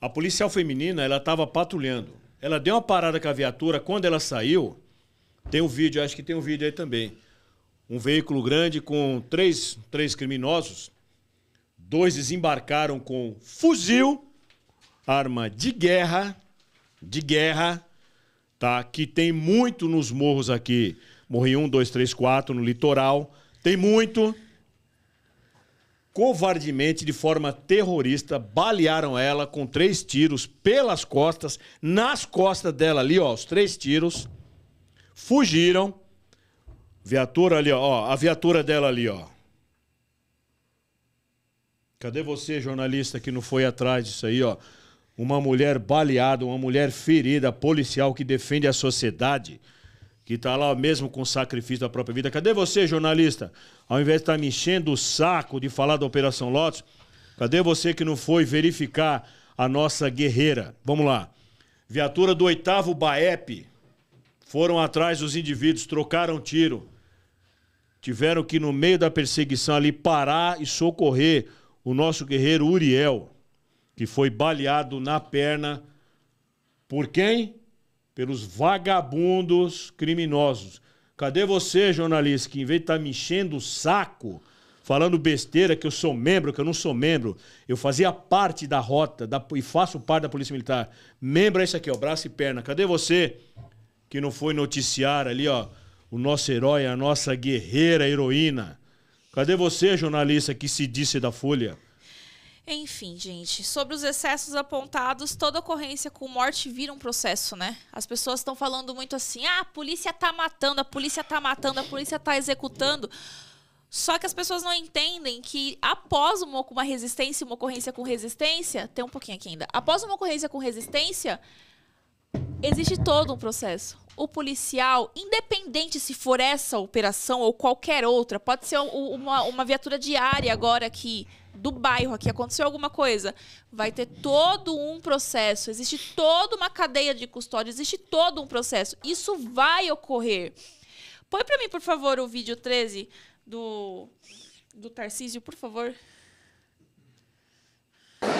A policial feminina, ela estava patrulhando. Ela deu uma parada com a viatura. Quando ela saiu, tem um vídeo, acho que tem um vídeo aí também. Um veículo grande com três, três criminosos. Dois desembarcaram com fuzil, arma de guerra, de guerra, tá? Que tem muito nos morros aqui. Morri um, dois, três, quatro no litoral. Tem muito covardemente, de forma terrorista, balearam ela com três tiros pelas costas, nas costas dela ali, ó, os três tiros. Fugiram. Viatura ali, ó, a viatura dela ali, ó. Cadê você, jornalista, que não foi atrás disso aí, ó? Uma mulher baleada, uma mulher ferida, policial que defende a sociedade que está lá mesmo com o sacrifício da própria vida. Cadê você, jornalista? Ao invés de estar tá me enchendo o saco de falar da Operação Lotus, cadê você que não foi verificar a nossa guerreira? Vamos lá. Viatura do 8 BAEP foram atrás dos indivíduos, trocaram tiro. Tiveram que, no meio da perseguição ali, parar e socorrer o nosso guerreiro Uriel, que foi baleado na perna por quem? pelos vagabundos criminosos. Cadê você, jornalista, que em vez de estar tá me enchendo o saco, falando besteira, que eu sou membro, que eu não sou membro, eu fazia parte da rota da, e faço parte da Polícia Militar. Membro é isso aqui, ó, braço e perna. Cadê você que não foi noticiar ali, ó, o nosso herói, a nossa guerreira, heroína? Cadê você, jornalista, que se disse da Folha? Enfim, gente, sobre os excessos apontados, toda ocorrência com morte vira um processo, né? As pessoas estão falando muito assim: "Ah, a polícia tá matando, a polícia tá matando, a polícia tá executando". Só que as pessoas não entendem que após uma, uma resistência, uma ocorrência com resistência, tem um pouquinho aqui ainda. Após uma ocorrência com resistência, existe todo um processo. O policial, independente se for essa operação ou qualquer outra, pode ser uma, uma viatura diária agora que do bairro aqui, aconteceu alguma coisa, vai ter todo um processo, existe toda uma cadeia de custódia, existe todo um processo. Isso vai ocorrer. Põe para mim, por favor, o vídeo 13 do, do Tarcísio, por favor.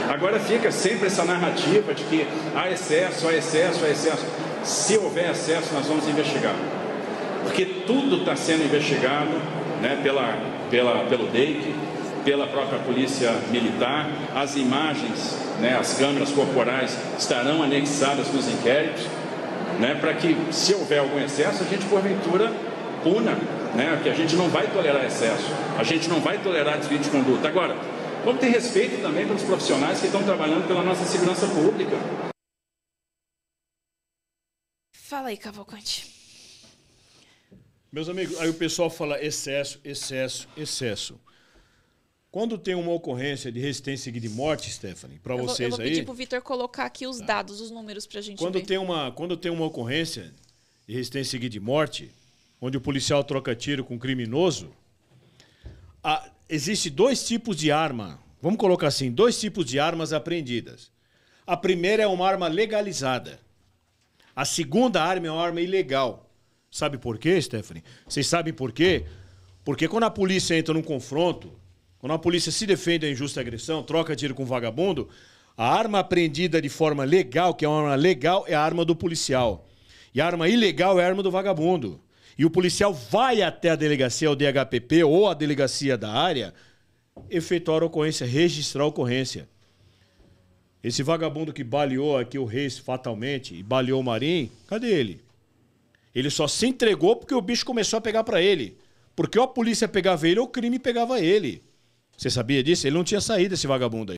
Agora fica sempre essa narrativa de que há excesso, há excesso, há excesso. Se houver excesso, nós vamos investigar. Porque tudo está sendo investigado né, pela, pela, pelo DEIC, pela própria Polícia Militar. As imagens, né, as câmeras corporais estarão anexadas nos inquéritos, né, para que, se houver algum excesso, a gente, porventura, puna, né, que a gente não vai tolerar excesso, a gente não vai tolerar desvio de conduta. Agora, vamos ter respeito também pelos profissionais que estão trabalhando pela nossa segurança pública. Fala aí, Cavalcante. Meus amigos, aí o pessoal fala excesso, excesso, excesso. Quando tem uma ocorrência de resistência e de morte, Stephanie, para vocês aí. Eu vou pedir para o Vitor colocar aqui os tá. dados, os números para a gente quando ver. Tem uma, quando tem uma ocorrência de resistência e de morte, onde o policial troca tiro com um criminoso, a, existe dois tipos de arma. Vamos colocar assim, dois tipos de armas apreendidas. A primeira é uma arma legalizada. A segunda arma é uma arma ilegal. Sabe por quê, Stephanie? Vocês sabem por quê? Porque quando a polícia entra num confronto quando a polícia se defende da injusta agressão, troca tiro com vagabundo, a arma apreendida de forma legal, que é uma arma legal, é a arma do policial. E a arma ilegal é a arma do vagabundo. E o policial vai até a delegacia, o DHPP ou a delegacia da área, efetuar a ocorrência, registrar a ocorrência. Esse vagabundo que baleou aqui o Reis fatalmente e baleou o Marim, cadê ele? Ele só se entregou porque o bicho começou a pegar para ele. Porque ou a polícia pegava ele ou o crime pegava ele. Você sabia disso? Ele não tinha saído, esse vagabundo aí.